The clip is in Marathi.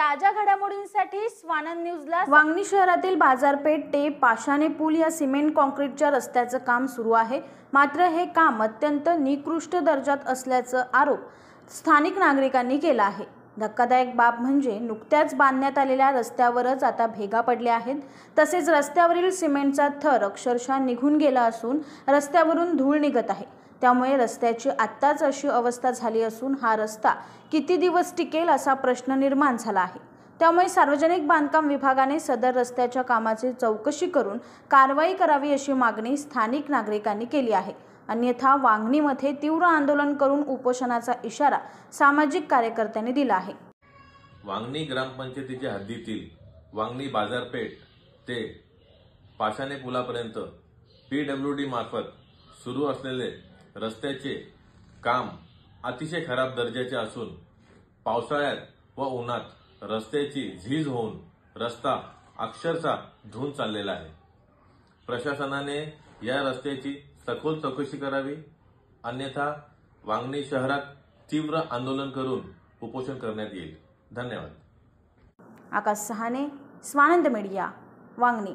ताज्या घडामोडींसाठी स्वानंद न्यूजला वांगणी शहरातील बाजारपेठ ते पाशाने पूल या सिमेंट कॉन्क्रीटच्या रस्त्याचं काम सुरू आहे मात्र हे काम अत्यंत निकृष्ट दर्जात असल्याचं आरोप स्थानिक नागरिकांनी केला आहे धक्कादायक बाब म्हणजे नुकत्याच बांधण्यात आलेल्या रस्त्यावरच आता भेगा पडल्या आहेत तसेच रस्त्यावरील सिमेंटचा थर अक्षरशः निघून गेला असून रस्त्यावरून धूळ निघत आहे त्यामुळे रस्त्याची आत्ताच अशी अवस्था झाली असून हा रस्ता किती दिवस टिकेल असा प्रश्न निर्माण झाला आहे त्यामुळे सार्वजनिक बांधकाम विभागाने सदर रस्त्याच्या कामाची चौकशी करून कारवाई करावी अशी मागणी स्थानिक नागरिकांनी केली आहे अन्यथा वांगणीमध्ये तीव्र आंदोलन करून उपोषणाचा इशारा सामाजिक कार्यकर्त्यांनी दिला आहे वांगणी ग्रामपंचायतीच्या हद्दीतील वांगणी बाजारपेठ ते पाशाने पुलापर्यंत पी डी मार्फत सुरू असलेले रस्त्याचे काम अतिशय खराब दर्जाचे असून पावसाळ्यात व उन्हात रस्त्याची झीज होऊन रस्ता अक्षरशः धुऊन चाललेला आहे प्रशासनाने या रस्त्याची सखोल चौकशी करावी अन्यथा वांगणी शहरात तीव्र आंदोलन करून उपोषण करण्यात येईल धन्यवाद आकाश सहाने स्वानंद मीडिया वांगणी